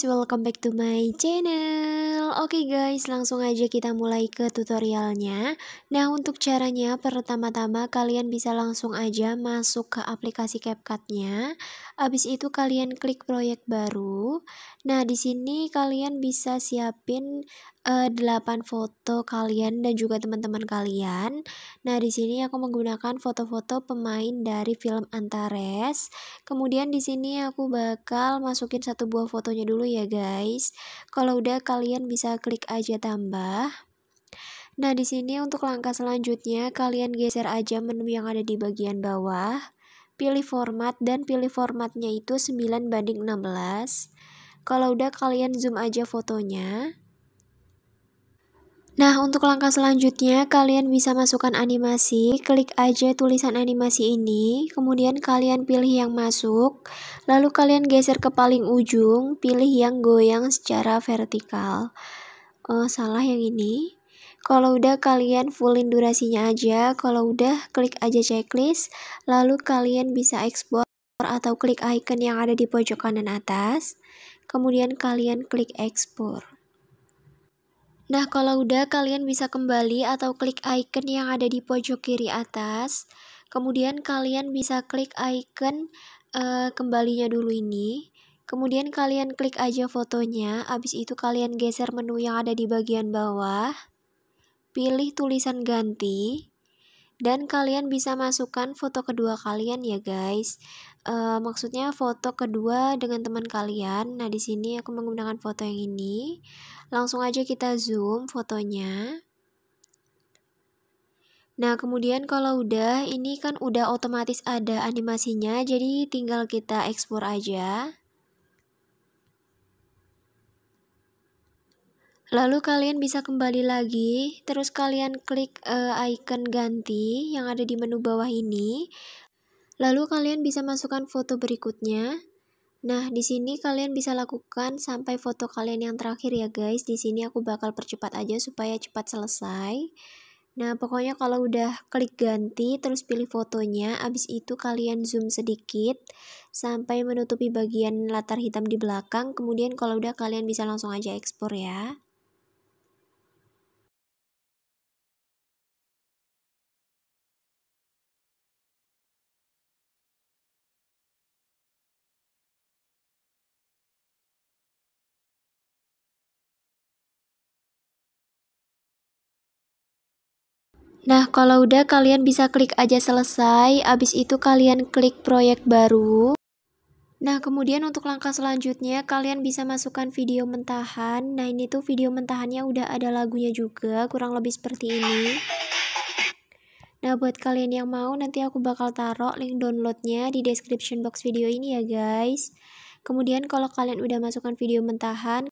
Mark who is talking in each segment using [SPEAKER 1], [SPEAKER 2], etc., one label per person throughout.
[SPEAKER 1] guys, welcome back to my channel Oke okay guys, langsung aja kita mulai ke tutorialnya Nah untuk caranya, pertama-tama kalian bisa langsung aja masuk ke aplikasi capcutnya Abis itu kalian klik proyek baru Nah di sini kalian bisa siapin 8 eh, foto kalian dan juga teman-teman kalian. Nah, di sini aku menggunakan foto-foto pemain dari film Antares. Kemudian di sini aku bakal masukin satu buah fotonya dulu ya, guys. Kalau udah kalian bisa klik aja tambah. Nah, di sini untuk langkah selanjutnya kalian geser aja menu yang ada di bagian bawah. Pilih format dan pilih formatnya itu 9 banding 16. Kalau udah kalian zoom aja fotonya. Nah, untuk langkah selanjutnya, kalian bisa masukkan animasi, klik aja tulisan animasi ini, kemudian kalian pilih yang masuk, lalu kalian geser ke paling ujung, pilih yang goyang secara vertikal. Oh, salah yang ini. Kalau udah kalian fullin durasinya aja, kalau udah klik aja checklist, lalu kalian bisa ekspor atau klik icon yang ada di pojok kanan atas, kemudian kalian klik ekspor. Nah, kalau udah kalian bisa kembali atau klik icon yang ada di pojok kiri atas. Kemudian kalian bisa klik icon uh, kembalinya dulu ini. Kemudian kalian klik aja fotonya, abis itu kalian geser menu yang ada di bagian bawah. Pilih tulisan ganti. Dan kalian bisa masukkan foto kedua kalian ya guys uh, maksudnya foto kedua dengan teman kalian. Nah, di sini aku menggunakan foto yang ini. Langsung aja kita zoom fotonya. Nah, kemudian kalau udah, ini kan udah otomatis ada animasinya, jadi tinggal kita ekspor aja. Lalu kalian bisa kembali lagi, terus kalian klik uh, icon ganti yang ada di menu bawah ini, Lalu kalian bisa masukkan foto berikutnya. Nah, di sini kalian bisa lakukan sampai foto kalian yang terakhir ya guys. Di sini aku bakal percepat aja supaya cepat selesai. Nah, pokoknya kalau udah klik ganti terus pilih fotonya, abis itu kalian zoom sedikit sampai menutupi bagian latar hitam di belakang. Kemudian kalau udah kalian bisa langsung aja ekspor ya. Nah, kalau udah kalian bisa klik aja selesai, abis itu kalian klik proyek baru. Nah, kemudian untuk langkah selanjutnya, kalian bisa masukkan video mentahan. Nah, ini tuh video mentahannya udah ada lagunya juga, kurang lebih seperti ini. Nah, buat kalian yang mau, nanti aku bakal taruh link downloadnya di description box video ini ya guys. Kemudian kalau kalian udah masukkan video mentahan,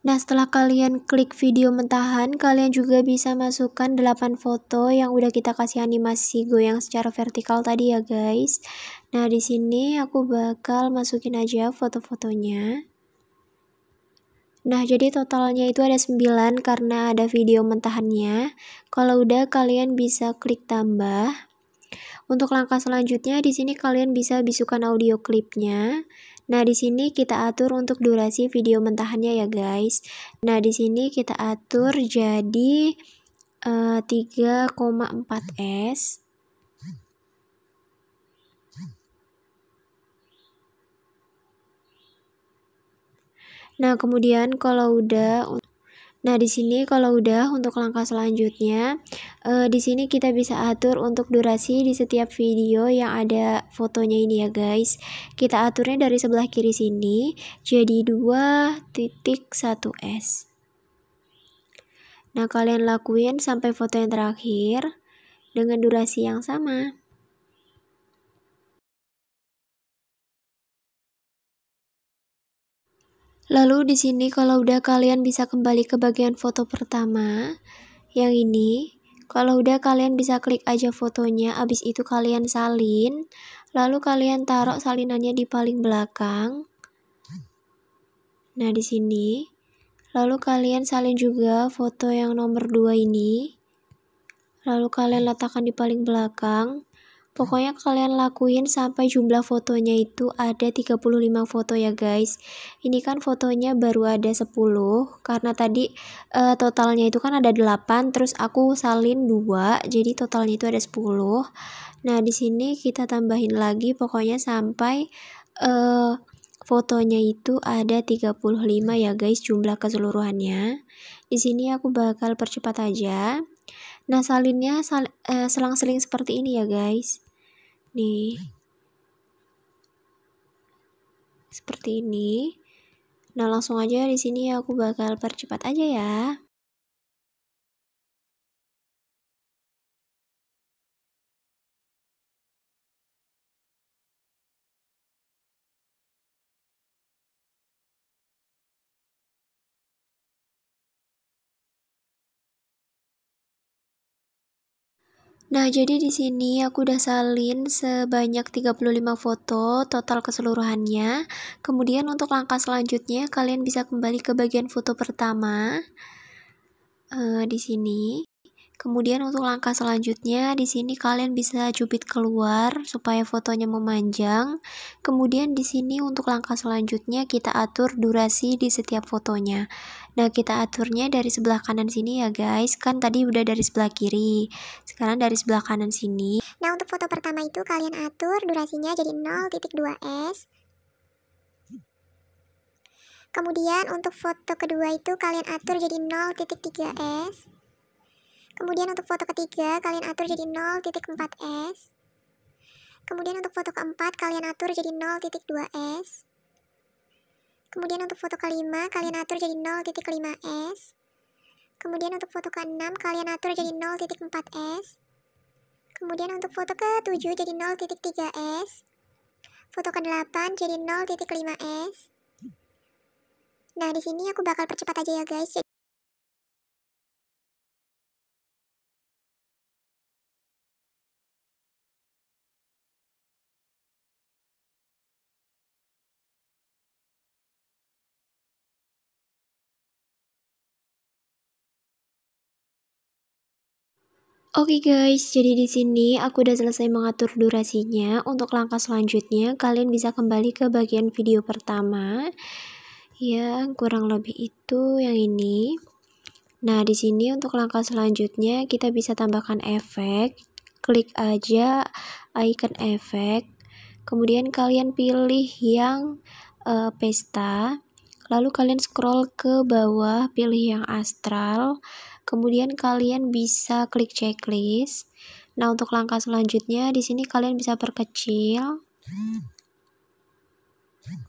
[SPEAKER 1] Nah, setelah kalian klik video mentahan, kalian juga bisa masukkan 8 foto yang udah kita kasih animasi goyang secara vertikal tadi ya, guys. Nah, di sini aku bakal masukin aja foto-fotonya. Nah, jadi totalnya itu ada 9 karena ada video mentahannya. Kalau udah kalian bisa klik tambah. Untuk langkah selanjutnya di sini kalian bisa bisukan audio klipnya. Nah, di sini kita atur untuk durasi video mentahannya ya, guys. Nah, di sini kita atur jadi uh, eh, 3,4 S. Nah, kemudian kalau udah Nah, di sini kalau udah untuk langkah selanjutnya, e, di sini kita bisa atur untuk durasi di setiap video yang ada fotonya ini ya guys. Kita aturnya dari sebelah kiri sini jadi 2.1s. Nah, kalian lakuin sampai foto yang terakhir dengan durasi yang sama. Lalu di sini kalau udah kalian bisa kembali ke bagian foto pertama, yang ini. Kalau udah kalian bisa klik aja fotonya, abis itu kalian salin, lalu kalian taruh salinannya di paling belakang. Nah, di sini. Lalu kalian salin juga foto yang nomor 2 ini. Lalu kalian letakkan di paling belakang. Pokoknya kalian lakuin sampai jumlah fotonya itu ada 35 foto ya guys. Ini kan fotonya baru ada 10 karena tadi uh, totalnya itu kan ada 8 terus aku salin 2 jadi totalnya itu ada 10. Nah, di sini kita tambahin lagi pokoknya sampai uh, fotonya itu ada 35 ya guys jumlah keseluruhannya. Di sini aku bakal percepat aja. Nah, salinnya sal, eh selang-seling seperti ini ya, guys. Nih. Seperti ini. Nah, langsung aja di sini aku bakal percepat aja ya. Nah, jadi di sini aku udah salin sebanyak 35 foto total keseluruhannya. Kemudian untuk langkah selanjutnya kalian bisa kembali ke bagian foto pertama. Uh, di sini Kemudian untuk langkah selanjutnya di sini kalian bisa cubit keluar supaya fotonya memanjang. Kemudian di sini untuk langkah selanjutnya kita atur durasi di setiap fotonya. Nah, kita aturnya dari sebelah kanan sini ya guys. Kan tadi udah dari sebelah kiri. Sekarang dari sebelah kanan sini. Nah, untuk foto pertama itu kalian atur durasinya jadi 0.2s. Kemudian untuk foto kedua itu kalian atur jadi 0.3s. Kemudian untuk foto ketiga, kalian atur jadi 0.4S. Kemudian untuk foto keempat, kalian atur jadi 0.2S. Kemudian untuk foto kelima, kalian atur jadi 0.5S. Kemudian untuk foto ke-6, kalian atur jadi 0.4S. Kemudian untuk foto ke-7 jadi 0.3S. Foto ke-8 jadi 0.5S. Nah, di sini aku bakal percepat aja ya guys. Oke okay guys, jadi di sini aku udah selesai mengatur durasinya. Untuk langkah selanjutnya, kalian bisa kembali ke bagian video pertama. yang kurang lebih itu yang ini. Nah, di sini untuk langkah selanjutnya kita bisa tambahkan efek. Klik aja icon efek. Kemudian kalian pilih yang uh, pesta. Lalu kalian scroll ke bawah, pilih yang astral Kemudian kalian bisa klik checklist. Nah, untuk langkah selanjutnya di sini kalian bisa perkecil.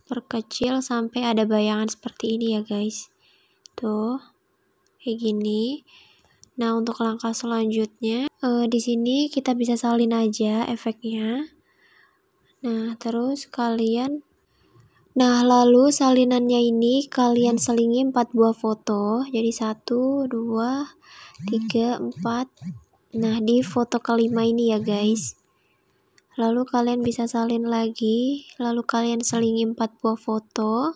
[SPEAKER 1] Perkecil sampai ada bayangan seperti ini ya, guys. Tuh. Kayak gini. Nah, untuk langkah selanjutnya eh, di sini kita bisa salin aja efeknya. Nah, terus kalian Nah, lalu salinannya ini kalian selingi 4 buah foto. Jadi 1 2 3 4. Nah, di foto kelima ini ya, guys. Lalu kalian bisa salin lagi, lalu kalian selingi 4 buah foto.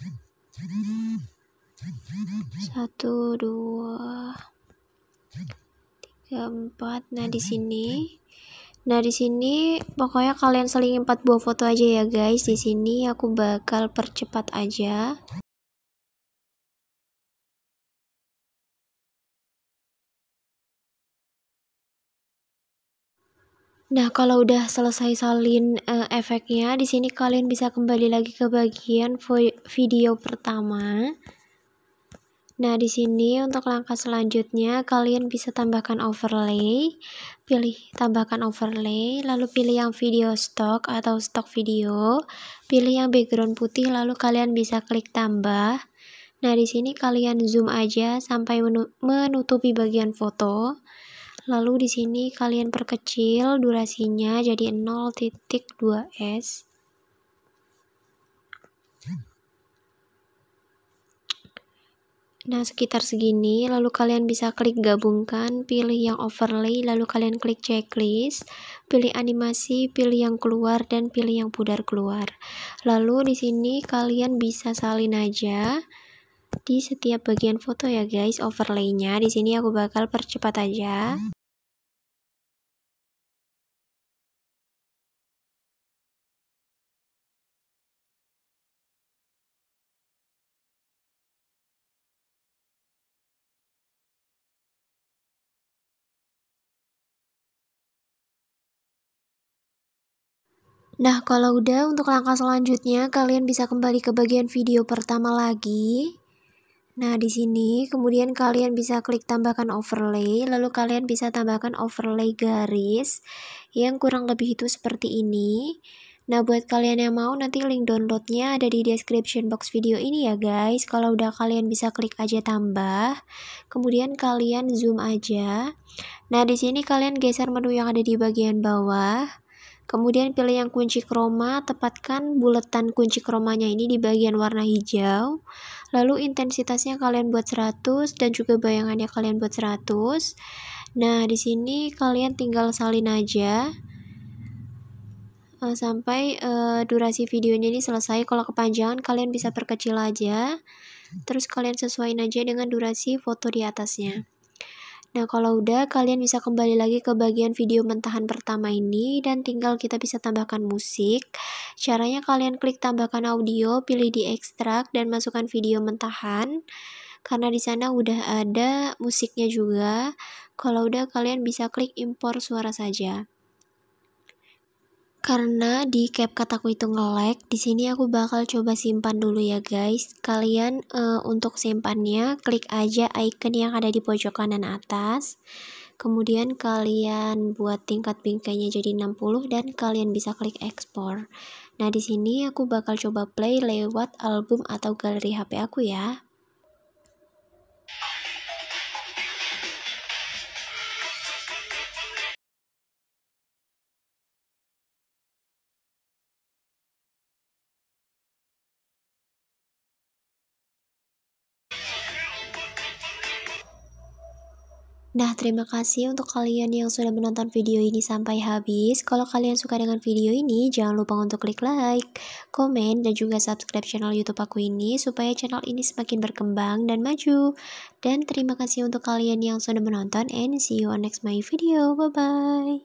[SPEAKER 1] 1 2 3 4. Nah, di sini Nah, di sini pokoknya kalian selingin 4 buah foto aja ya, guys. Di sini aku bakal percepat aja. Nah, kalau udah selesai salin uh, efeknya, di sini kalian bisa kembali lagi ke bagian video pertama. Nah, di sini untuk langkah selanjutnya kalian bisa tambahkan overlay pilih tambahkan overlay, lalu pilih yang video stock atau stock video, pilih yang background putih, lalu kalian bisa klik tambah. Nah, di sini kalian zoom aja sampai menutupi bagian foto. Lalu di sini kalian perkecil durasinya jadi 0.2s. Nah, sekitar segini, lalu kalian bisa klik gabungkan, pilih yang overlay, lalu kalian klik checklist, pilih animasi, pilih yang keluar, dan pilih yang pudar keluar. Lalu di sini kalian bisa salin aja di setiap bagian foto ya guys, overlaynya. Di sini aku bakal percepat aja. Nah, kalau udah untuk langkah selanjutnya kalian bisa kembali ke bagian video pertama lagi. Nah, di sini kemudian kalian bisa klik tambahkan overlay, lalu kalian bisa tambahkan overlay garis yang kurang lebih itu seperti ini. Nah, buat kalian yang mau, nanti link downloadnya ada di description box video ini ya guys. Kalau udah kalian bisa klik aja tambah, kemudian kalian zoom aja. Nah, di sini kalian geser menu yang ada di bagian bawah. Kemudian pilih yang kunci kroma, tepatkan buletan kunci kromanya ini di bagian warna hijau. Lalu intensitasnya kalian buat 100 dan juga bayangannya kalian buat 100. Nah, di sini kalian tinggal salin aja eh, sampai uh, durasi videonya ini selesai. Kalau kepanjangan kalian bisa perkecil aja. Terus kalian sesuaikan aja dengan durasi foto di atasnya. Nah, kalau udah, kalian bisa kembali lagi ke bagian video mentahan pertama ini dan tinggal kita bisa tambahkan musik. Caranya kalian klik tambahkan audio, pilih di ekstrak dan masukkan video mentahan. Karena di sana udah ada musiknya juga. Kalau udah, kalian bisa klik impor suara saja. Karena di cap kataku itu ngelag, di sini aku bakal coba simpan dulu ya guys. Kalian uh, untuk simpannya klik aja icon yang ada di pojok kanan atas. Kemudian kalian buat tingkat bingkainya jadi 60 dan kalian bisa klik ekspor. Nah, di sini aku bakal coba play lewat album atau galeri HP aku ya. Nah, terima kasih untuk kalian yang sudah menonton video ini sampai habis. Kalau kalian suka dengan video ini, jangan lupa untuk klik like, komen, dan juga subscribe channel YouTube aku ini supaya channel ini semakin berkembang dan maju. Dan terima kasih untuk kalian yang sudah menonton and see you on next my video. Bye-bye.